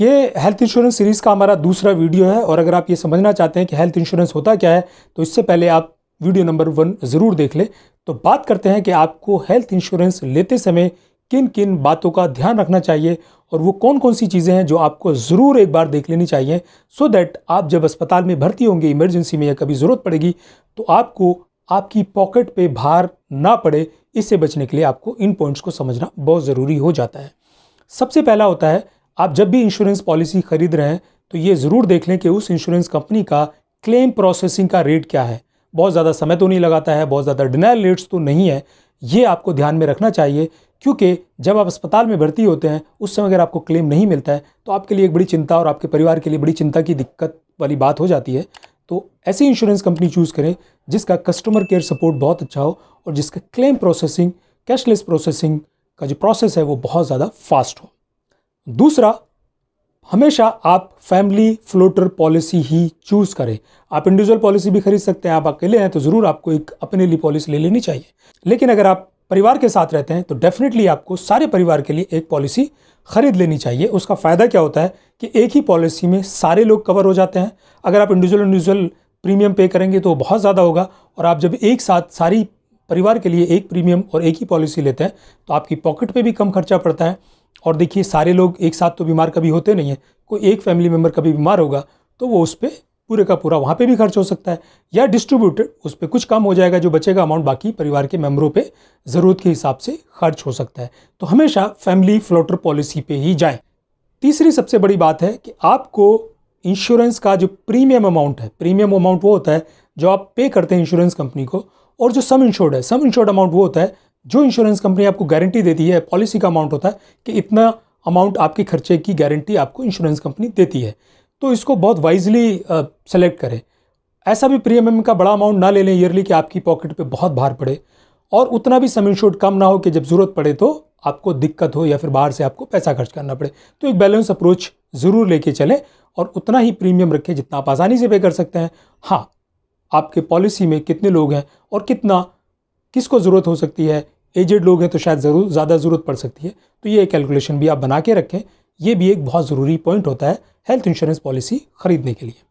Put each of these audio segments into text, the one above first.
ये health insurance series का हमारा दूसरा वीडियो है और अगर आप ये समझना चाहते हैं कि हेल्थ इंश्योरेंस होता क्या है तो इससे पहले आप वीडियो नंबर वन ज़रूर देख लें तो बात करते हैं कि आपको हेल्थ इंश्योरेंस लेते समय किन किन बातों का ध्यान रखना चाहिए और वो कौन कौन सी चीज़ें हैं जो आपको ज़रूर एक बार देख लेनी चाहिए सो दैट आप जब अस्पताल में भर्ती होंगे इमरजेंसी में या कभी ज़रूरत पड़ेगी तो आपको आपकी पॉकेट पे भार ना पड़े इससे बचने के लिए आपको इन पॉइंट्स को समझना बहुत ज़रूरी हो जाता है सबसे पहला होता है आप जब भी इंश्योरेंस पॉलिसी खरीद रहे हैं तो ये ज़रूर देख लें कि उस इंश्योरेंस कंपनी का क्लेम प्रोसेसिंग का रेट क्या है बहुत ज़्यादा समय तो नहीं लगाता है बहुत ज़्यादा डिनाइल रेट्स तो नहीं है ये आपको ध्यान में रखना चाहिए क्योंकि जब आप अस्पताल में भर्ती होते हैं उस समय अगर आपको क्लेम नहीं मिलता है तो आपके लिए एक बड़ी चिंता और आपके परिवार के लिए बड़ी चिंता की दिक्कत वाली बात हो जाती है तो ऐसी इंश्योरेंस कंपनी चूज़ करें जिसका कस्टमर केयर सपोर्ट बहुत अच्छा हो और जिसका क्लेम प्रोसेसिंग कैशलेस प्रोसेसिंग का जो प्रोसेस है वो बहुत ज़्यादा फास्ट हो दूसरा हमेशा आप फैमिली फ्लोटर पॉलिसी ही चूज़ करें आप इंडिविजुअल पॉलिसी भी खरीद सकते हैं आप अकेले हैं तो ज़रूर आपको एक अपने लिए पॉलिसी ले लेनी चाहिए लेकिन अगर आप परिवार के साथ रहते हैं तो डेफिनेटली आपको सारे परिवार के लिए एक पॉलिसी खरीद लेनी चाहिए उसका फ़ायदा क्या होता है कि एक ही पॉलिसी में सारे लोग कवर हो जाते हैं अगर आप इंडिविजुअल इंडिविजुअल प्रीमियम पे करेंगे तो बहुत ज़्यादा होगा और आप जब एक साथ सारी परिवार के लिए एक प्रीमियम और एक ही पॉलिसी लेते हैं तो आपकी पॉकेट पे भी कम खर्चा पड़ता है और देखिए सारे लोग एक साथ तो बीमार कभी होते नहीं हैं कोई एक फैमिली मेम्बर कभी बीमार होगा तो वो उस पर पूरे का पूरा वहाँ पे भी खर्च हो सकता है या डिस्ट्रीब्यूटेड उस पर कुछ कम हो जाएगा जो बचेगा अमाउंट बाकी परिवार के मेम्बरों पे ज़रूरत के हिसाब से खर्च हो सकता है तो हमेशा फैमिली फ्लोटर पॉलिसी पे ही जाएं तीसरी सबसे बड़ी बात है कि आपको इंश्योरेंस का जो प्रीमियम अमाउंट है प्रीमियम अमाउंट वो होता है जो आप पे करते हैं इंश्योरेंस कंपनी को और जो सम इंश्योर्ड है सम इंश्योर्ड अमाउंट वो होता है जो इंश्योरेंस कंपनी आपको गारंटी देती है पॉलिसी का अमाउंट होता है कि इतना अमाउंट आपके खर्चे की गारंटी आपको इंश्योरेंस कंपनी देती है तो इसको बहुत वाइजली सेलेक्ट करें ऐसा भी प्रीमियम का बड़ा अमाउंट ना ले लें ईयरली कि आपकी पॉकेट पे बहुत भार पड़े और उतना भी सम इंश्योर्ड कम ना हो कि जब ज़रूरत पड़े तो आपको दिक्कत हो या फिर बाहर से आपको पैसा खर्च करना पड़े तो एक बैलेंस अप्रोच ज़रूर लेके चलें और उतना ही प्रीमियम रखें जितना आप आसानी से पे कर सकते हैं हाँ आपके पॉलिसी में कितने लोग हैं और कितना किसको ज़रूरत हो सकती है एजेड लोग हैं तो शायद ज़रूर ज़्यादा ज़रूरत पड़ सकती है तो ये कैलकुलेशन भी आप बना के रखें ये भी एक बहुत ज़रूरी पॉइंट होता है हेल्थ इंश्योरेंस पॉलिसी ख़रीदने के लिए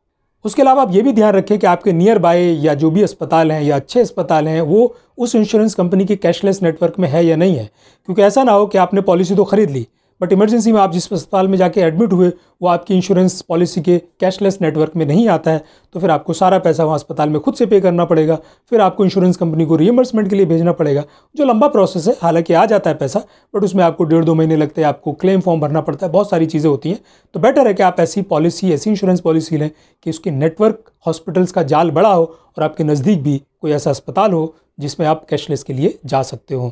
उसके अलावा आप ये भी ध्यान रखें कि आपके नियर बाय या जो भी अस्पताल हैं या अच्छे अस्पताल हैं वो उस इंश्योरेंस कंपनी के कैशलेस नेटवर्क में है या नहीं है क्योंकि ऐसा ना हो कि आपने पॉलिसी तो ख़रीद ली बट इमरजेंसी में आप जिस अस्पताल में जाके एडमिट हुए वो आपकी इंश्योरेंस पॉलिसी के कैशलेस नेटवर्क में नहीं आता है तो फिर आपको सारा पैसा वहाँ अस्पताल में खुद से पे करना पड़ेगा फिर आपको इंश्योरेंस कंपनी को रीएम्बर्समेंट के लिए भेजना पड़ेगा जो लंबा प्रोसेस है हालांकि आ जाता है पैसा बट उसमें आपको डेढ़ दो महीने लगते हैं आपको क्लेम फॉर्म भरना पड़ता है बहुत सारी चीज़ें होती हैं तो बेटर है कि आप ऐसी पॉलिसी ऐसी इंश्योरेंस पॉलिसी लें कि उसके नेटवर्क हॉस्पिटल्स का जाल बड़ा हो और आपके नज़दीक भी कोई ऐसा अस्पताल हो जिसमें आप कैशलेस के लिए जा सकते हो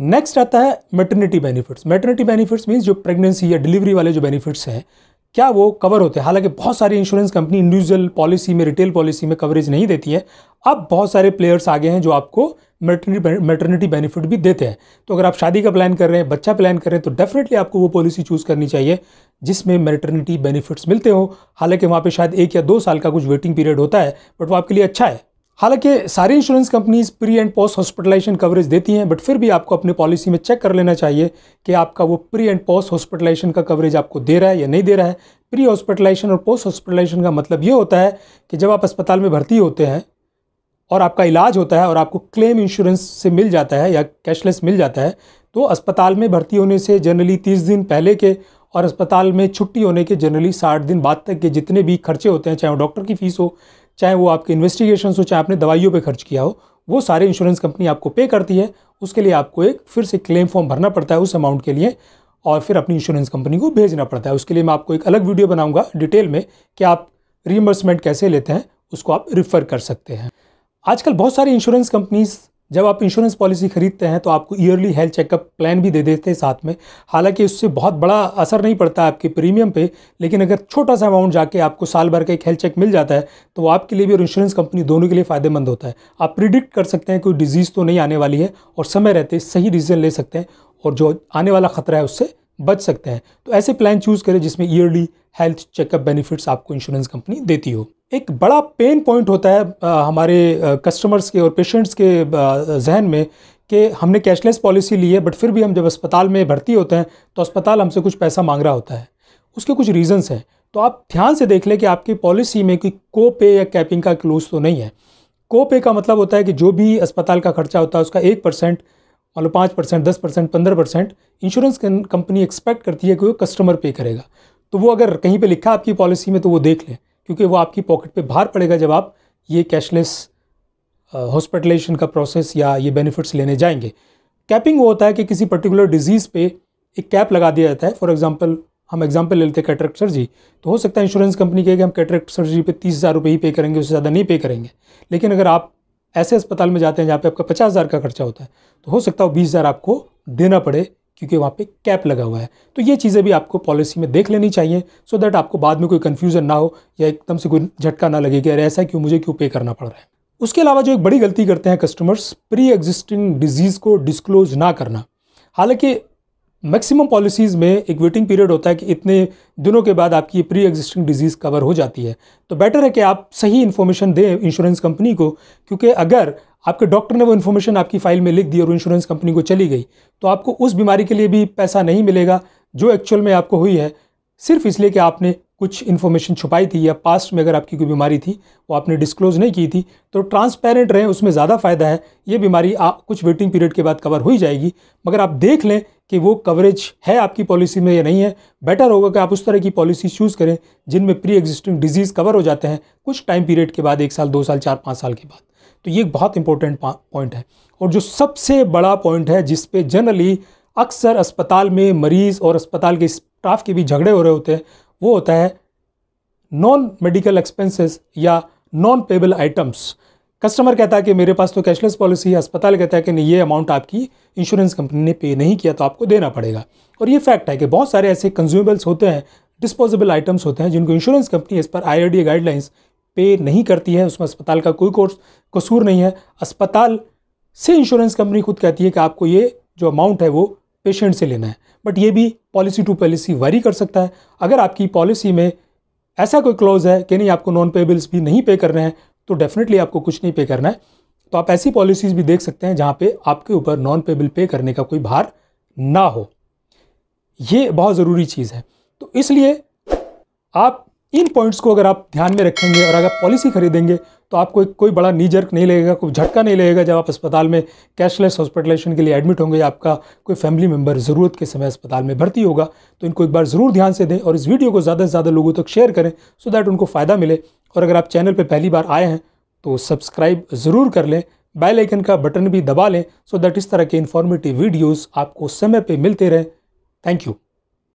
नेक्स्ट आता है maternity benefits maternity benefits means जो प्रेगनेंसी या डिलीवरी वाले जो बेनिफिट्स हैं क्या वो कवर होते हैं हालांकि बहुत सारी इंश्योरेंस कंपनी इंडिविजुअल पॉलिसी में रिटेल पॉलिसी में कवरेज नहीं देती है अब बहुत सारे प्लेयर्स आगे हैं जो आपको मेटर्निटी मेटर्निटी बेनिफिट भी देते हैं तो अगर आप शादी का प्लान कर रहे हैं बच्चा प्लान कर रहे हैं तो डेफिनेटली आपको वो पॉलिसी चूज़ करनी चाहिए जिसमें मेटर्निटी बेनिफिट्स मिलते हो हालांकि वहाँ पर शायद एक या दो साल का कुछ वेटिंग पीरियड होता है बट वो आपके लिए अच्छा है हालांकि सारी insurance companies pre and post hospitalisation coverage देती हैं बट फिर भी आपको अपने पॉलिसी में चेक कर लेना चाहिए कि आपका वो प्री एंड पोस्ट हॉस्पिटलाइजेशन का कवरेज आपको दे रहा है या नहीं दे रहा है प्री हॉस्पिटलाइजेशन और पोस्ट हॉस्पिटलाइजेशन का मतलब ये होता है कि जब आप अस्पताल में भर्ती होते हैं और आपका इलाज होता है और आपको क्लेम इंश्योरेंस से मिल जाता है या कैशलेस मिल जाता है तो अस्पताल में भर्ती होने से जनरली तीस दिन पहले के और अस्पताल में छुट्टी होने के जनरली साठ दिन बाद तक के जितने भी खर्चे होते हैं चाहे वो डॉक्टर की फ़ीस हो चाहे वो आपके इन्वेस्टिगेशन हो चाहे आपने दवाइयों पर खर्च किया हो वो सारे इंश्योरेंस कंपनी आपको पे करती है उसके लिए आपको एक फिर से क्लेम फॉर्म भरना पड़ता है उस अमाउंट के लिए और फिर अपनी इंश्योरेंस कंपनी को भेजना पड़ता है उसके लिए मैं आपको एक अलग वीडियो बनाऊंगा डिटेल में कि आप रीइम्बर्समेंट कैसे लेते हैं उसको आप रिफ़र कर सकते हैं आजकल बहुत सारी इंश्योरेंस कंपनीज़ जब आप इंश्योरेंस पॉलिसी खरीदते हैं तो आपको ईयरली हेल्थ चेकअप प्लान भी दे देते हैं साथ में हालांकि उससे बहुत बड़ा असर नहीं पड़ता आपके प्रीमियम पे लेकिन अगर छोटा सा अमाउंट जाके आपको साल भर का एक हेल्थ चेक मिल जाता है तो वो आपके लिए भी और इंश्योरेंस कंपनी दोनों के लिए फ़ायदेमंद होता है आप प्रिडिक्ट कर सकते हैं कोई डिजीज़ तो नहीं आने वाली है और समय रहते सही डिसीजन ले सकते हैं और जो आने वाला खतरा है उससे बच सकते हैं तो ऐसे प्लान चूज़ करें जिसमें ईयरली हेल्थ चेकअप बेनिफिट्स आपको इंश्योरेंस कंपनी देती हो एक बड़ा पेन पॉइंट होता है आ, हमारे कस्टमर्स के और पेशेंट्स के जहन में कि हमने कैशलेस पॉलिसी ली है बट फिर भी हम जब अस्पताल में भर्ती होते हैं तो अस्पताल हमसे कुछ पैसा मांग रहा होता है उसके कुछ रीजंस हैं तो आप ध्यान से देख लें कि आपकी पॉलिसी में कोई को पे या कैपिंग का क्लोज तो नहीं है को पे का मतलब होता है कि जो भी अस्पताल का खर्चा होता है उसका एक परसेंट मान लो पाँच परसेंट दस परसेंट पंद्रह परसेंट इंश्योरेंस कंपनी एक्सपेक्ट करती है कि वो कस्टमर पे करेगा तो वो अगर कहीं पे लिखा आपकी पॉलिसी में तो वो देख लें क्योंकि वो आपकी पॉकेट पे भार पड़ेगा जब आप ये कैशलेस हॉस्पिटलाइजेशन का प्रोसेस या ये बेनिफिट्स लेने जाएंगे कैपिंग वो होता है कि किसी पर्टिकुलर डिजीज़ पे एक कैप लगा दिया जाता है फॉर एग्जांपल हम एग्जांपल ले लेते हैं कैटरेक्ट सर्जरी तो हो सकता है इंश्योरेंस कंपनी कहे कि हम कैटरेक्ट सर्जरी पे तीस हज़ार रुपये ही पे करेंगे उससे ज़्यादा नहीं पे करेंगे लेकिन अगर आप ऐसे अस्पताल में जाते हैं जहाँ पे आपका पचास हज़ार का खर्चा होता है तो हो सकता है बीस हज़ार आपको देना पड़े क्योंकि वहाँ पे कैप लगा हुआ है तो ये चीज़ें भी आपको पॉलिसी में देख लेनी चाहिए सो so दैट आपको बाद में कोई कन्फ्यूज़न ना हो या एकदम से कोई झटका ना लगे कि अरे ऐसा क्यों मुझे क्यों पे करना पड़ रहा है उसके अलावा जो एक बड़ी गलती करते हैं कस्टमर्स प्री एग्जिस्टिंग डिजीज़ को डिस्क्लोज ना करना हालांकि मैक्सिमम पॉलिसीज़ में एक वेटिंग पीरियड होता है कि इतने दिनों के बाद आपकी प्री एग्जिस्टिंग डिजीज़ कवर हो जाती है तो बेटर है कि आप सही इन्फॉर्मेशन दें इंश्योरेंस कंपनी को क्योंकि अगर आपके डॉक्टर ने वो इन्फॉर्मेशन आपकी फ़ाइल में लिख दी और इंश्योरेंस कंपनी को चली गई तो आपको उस बीमारी के लिए भी पैसा नहीं मिलेगा जो एक्चुअल में आपको हुई है सिर्फ इसलिए कि आपने कुछ इन्फॉर्मेशन छुपाई थी या पास्ट में अगर आपकी कोई बीमारी थी वो आपने डिस्क्लोज़ नहीं की थी तो ट्रांसपेरेंट रहें उसमें ज़्यादा फ़ायदा है ये बीमारी आप कुछ वेटिंग पीरियड के बाद कवर हो ही जाएगी मगर आप देख लें कि वो कवरेज है आपकी पॉलिसी में या नहीं है बेटर होगा कि आप उस तरह की पॉलिसी चूज़ करें जिनमें प्री एग्जिस्टिंग डिजीज़ कवर हो जाते हैं कुछ टाइम पीरियड के बाद एक साल दो साल चार पाँच साल के बाद तो ये बहुत इंपॉर्टेंट पॉइंट है और जो सबसे बड़ा पॉइंट है जिस पे जनरली अक्सर अस्पताल में मरीज़ और अस्पताल के स्टाफ के भी झगड़े हो रहे होते हैं वो होता है नॉन मेडिकल एक्सपेंसेस या नॉन पेबल आइटम्स कस्टमर कहता है कि मेरे पास तो कैशलेस पॉलिसी है अस्पताल कहता है कि नहीं ये अमाउंट आपकी इंश्योरेंस कंपनी ने पे नहीं किया तो आपको देना पड़ेगा और ये फैक्ट है कि बहुत सारे ऐसे कंज्यूमेबल्स होते हैं डिस्पोजेबल आइटम्स होते हैं जिनको इंश्योरेंस कंपनी इस पर आई गाइडलाइंस पे नहीं करती है उसमें अस्पताल का कोई कोर्स कसूर नहीं है अस्पताल से इंश्योरेंस कंपनी खुद कहती है कि आपको ये जो अमाउंट है वो पेशेंट से लेना है बट ये भी पॉलिसी टू पॉलिसी वेरी कर सकता है अगर आपकी पॉलिसी में ऐसा कोई क्लॉज है कि नहीं आपको नॉन पेबल्स भी नहीं पे रहे हैं तो डेफिनेटली आपको कुछ नहीं पे करना है तो आप ऐसी पॉलिसीज़ भी देख सकते हैं जहाँ पे आपके ऊपर नॉन पेबल पे करने का कोई भार ना हो ये बहुत ज़रूरी चीज़ है तो इसलिए आप इन पॉइंट्स को अगर आप ध्यान में रखेंगे और अगर पॉलिसी खरीदेंगे तो आपको कोई बड़ा नी जर्क नहीं लगेगा कोई झटका नहीं लगेगा जब आप अस्पताल में कैशलेस हॉस्पिटलाइजेशन के लिए एडमिट होंगे या आपका कोई फैमिली मेम्बर ज़रूरत के समय अस्पताल में भर्ती होगा तो इनको एक बार ज़रूर ध्यान से दें और इस वीडियो को ज़्यादा से ज़्यादा लोगों तक शेयर करें सो दैट उनको फ़ायदा मिले और अगर आप चैनल पर पहली बार आए हैं तो सब्सक्राइब ज़रूर कर लें बेल आइकन का बटन भी दबा लें सो दैट इस तरह के इन्फॉर्मेटिव वीडियोज़ आपको समय पर मिलते रहें थैंक यू